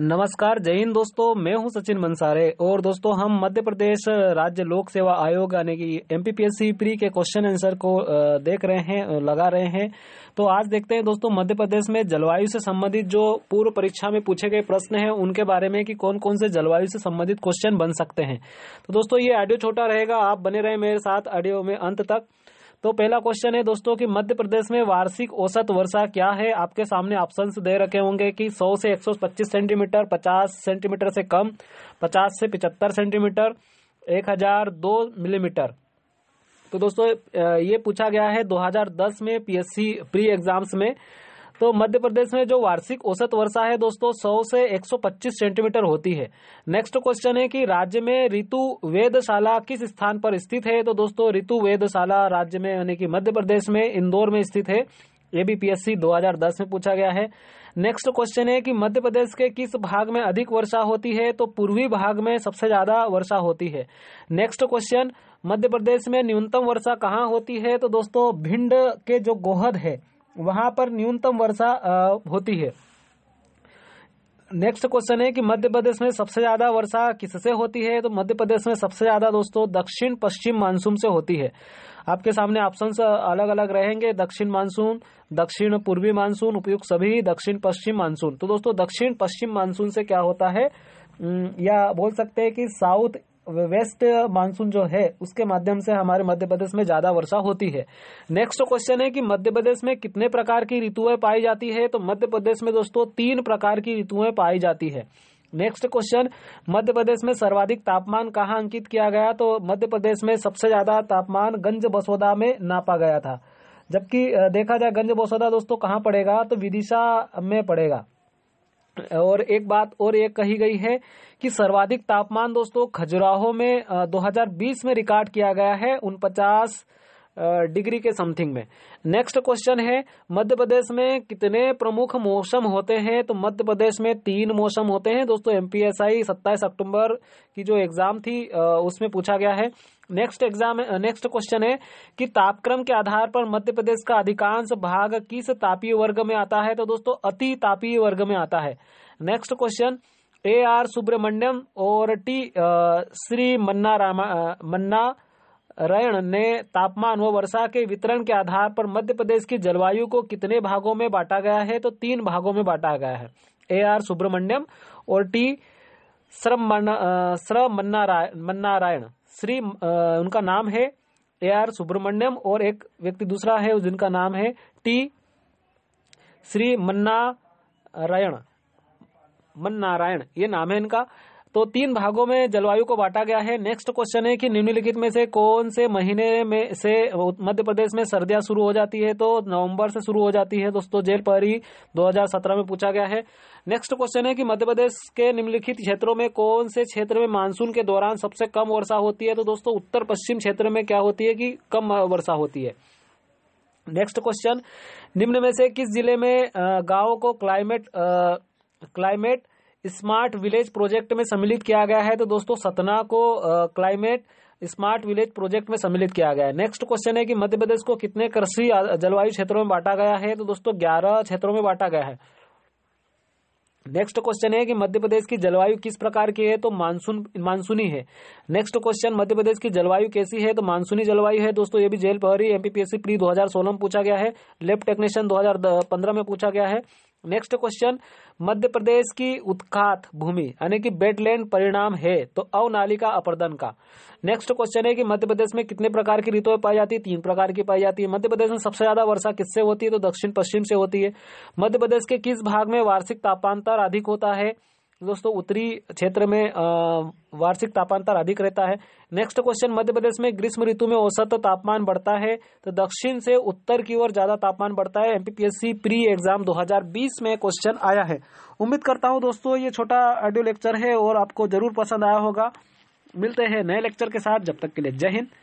नमस्कार जय हिंद दोस्तों मैं हूं सचिन मंसारे और दोस्तों हम मध्य प्रदेश राज्य लोक सेवा आयोग यानी कि एमपीपीएससी प्री के क्वेश्चन आंसर को देख रहे हैं लगा रहे हैं तो आज देखते हैं दोस्तों मध्य प्रदेश में जलवायु से संबंधित जो पूर्व परीक्षा में पूछे गए प्रश्न हैं उनके बारे में कि कौन कौन से जलवायु से संबंधित क्वेश्चन बन सकते हैं तो दोस्तों ये ऑडियो छोटा रहेगा आप बने रहे मेरे साथ ऑडियो में अंत तक तो पहला क्वेश्चन है दोस्तों कि मध्य प्रदेश में वार्षिक औसत वर्षा क्या है आपके सामने ऑप्शन दे रखे होंगे कि 100 से 125 सेंटीमीटर 50 सेंटीमीटर से कम 50 से 75 सेंटीमीटर 1002 मिलीमीटर तो दोस्तों ये पूछा गया है 2010 में पीएससी प्री एग्जाम्स में तो मध्य प्रदेश में जो वार्षिक औसत वर्षा है दोस्तों 100 से 125 सेंटीमीटर होती है नेक्स्ट क्वेश्चन है कि राज्य में ऋतु वेदशाला किस स्थान पर स्थित है तो दोस्तों ऋतु वेदशाला राज्य में यानी कि मध्य प्रदेश में इंदौर में स्थित है एबीपीएससी 2010 में पूछा गया है नेक्स्ट क्वेश्चन है कि मध्य प्रदेश के किस भाग में अधिक वर्षा होती है तो पूर्वी भाग में सबसे ज्यादा वर्षा होती है नेक्स्ट क्वेश्चन मध्य प्रदेश में न्यूनतम वर्षा कहाँ होती है तो दोस्तों भिंड के जो गोहद है वहां पर न्यूनतम वर्षा होती है नेक्स्ट क्वेश्चन है कि मध्य प्रदेश में सबसे ज्यादा वर्षा किससे होती है तो मध्य प्रदेश में सबसे ज्यादा दोस्तों दक्षिण पश्चिम मानसून से होती है आपके सामने ऑप्शन अलग अलग रहेंगे दक्षिण मानसून दक्षिण पूर्वी मानसून उपयुक्त सभी दक्षिण पश्चिम मानसून तो दोस्तों दक्षिण पश्चिम मानसून से क्या होता है या बोल सकते हैं कि साउथ वेस्ट मानसून जो है उसके माध्यम से हमारे मध्य प्रदेश में ज्यादा वर्षा होती है नेक्स्ट क्वेश्चन है कि मध्य प्रदेश में कितने प्रकार की ऋतुएं पाई जाती है तो मध्य प्रदेश में दोस्तों तीन प्रकार की ऋतुएं पाई जाती है नेक्स्ट क्वेश्चन मध्य प्रदेश में सर्वाधिक तापमान कहाँ अंकित किया गया तो मध्य प्रदेश में सबसे ज्यादा तापमान गंज बसोदा में नापा गया था जबकि देखा जाए गंज बसोदा दोस्तों कहाँ पड़ेगा तो विदिशा में पड़ेगा और एक बात और एक कही गई है कि सर्वाधिक तापमान दोस्तों खजुराहो में 2020 में रिकॉर्ड किया गया है उनपचास डिग्री के समथिंग में नेक्स्ट क्वेश्चन है मध्य प्रदेश में कितने प्रमुख मौसम होते हैं तो मध्य प्रदेश में तीन मौसम होते हैं दोस्तों एम पी एस आई सत्ताईस अक्टूबर की जो एग्जाम थी उसमें पूछा गया है नेक्स्ट एग्जाम नेक्स्ट क्वेश्चन है कि तापक्रम के आधार पर मध्य प्रदेश का अधिकांश भाग किस तापीय वर्ग में आता है तो दोस्तों अति तापीय वर्ग में आता है next question A R Subramanyam और टी श्री मन्ना रामा मन्ना रैण ने तापमान व वर्षा के वितरण के आधार पर मध्य प्रदेश की जलवायु को कितने भागों में बांटा गया है तो तीन भागों में बांटा गया है ए आर सुब्रमण्यम और टी श्रम मन्नारायण श्री उनका नाम है ए आर सुब्रमण्यम और एक व्यक्ति दूसरा है जिनका नाम है टी श्री मन्नारायण मन्नारायण ये नाम है इनका तो तीन भागों में जलवायु को बांटा गया है नेक्स्ट क्वेश्चन है कि निम्नलिखित में से कौन से महीने में से मध्य प्रदेश में सर्दियां शुरू हो जाती है तो नवंबर से शुरू हो जाती है दोस्तों जेल पहरी 2017 में पूछा गया है नेक्स्ट क्वेश्चन है कि मध्य प्रदेश के निम्नलिखित क्षेत्रों में कौन से क्षेत्र में मानसून के दौरान सबसे कम वर्षा होती है तो दोस्तों उत्तर पश्चिम क्षेत्र में क्या होती है कि कम वर्षा होती है नेक्स्ट क्वेश्चन निम्न में से किस जिले में गांवों को climate climate smart village project में सम्मिलित किया गया है तो दोस्तों सतना को क्लाइमेट स्मार्ट विलेज प्रोजेक्ट में सम्मिलित किया गया है नेक्स्ट क्वेश्चन है कि मध्य प्रदेश को कितने कृषि जलवायु क्षेत्रों में बांटा गया है तो दोस्तों ग्यारह क्षेत्रों में बांटा गया है नेक्स्ट क्वेश्चन है कि मध्य प्रदेश की जलवायु किस प्रकार की है तो मानसून मानसूनी है नेक्स्ट क्वेश्चन मध्य प्रदेश की जलवायु कैसी है तो मानसूनी जलवायु है दोस्तों ये भी जेल पहरी एमपीपीएससी प्री 2016 में पूछा गया है लेफ्ट टेक्नीशियन 2015 में पूछा गया है नेक्स्ट क्वेश्चन मध्य प्रदेश की उत्खात भूमि यानी कि बेटलैंड परिणाम है तो अवनालिका अपरदन का नेक्स्ट क्वेश्चन है कि मध्य प्रदेश में कितने प्रकार की ऋतुएं पाई जाती है तीन प्रकार की पाई जाती है मध्य प्रदेश में सबसे ज्यादा वर्षा किससे होती है तो दक्षिण पश्चिम से होती है मध्य प्रदेश के किस भाग में वार्षिक तापांतर अधिक होता है तो दोस्तों उत्तरी क्षेत्र में वार्षिक तापांतर अधिक रहता है नेक्स्ट क्वेश्चन मध्य प्रदेश में ग्रीष्म ऋतु में औसत तापमान बढ़ता है तो दक्षिण से उत्तर की ओर ज्यादा तापमान बढ़ता है एमपीपीएससी प्री एग्जाम 2020 में क्वेश्चन आया है उम्मीद करता हूं दोस्तों ये छोटा ऑडियो लेक्चर है और आपको जरूर पसंद आया होगा मिलते हैं नए लेक्चर के साथ जब तक के लिए जय हिंद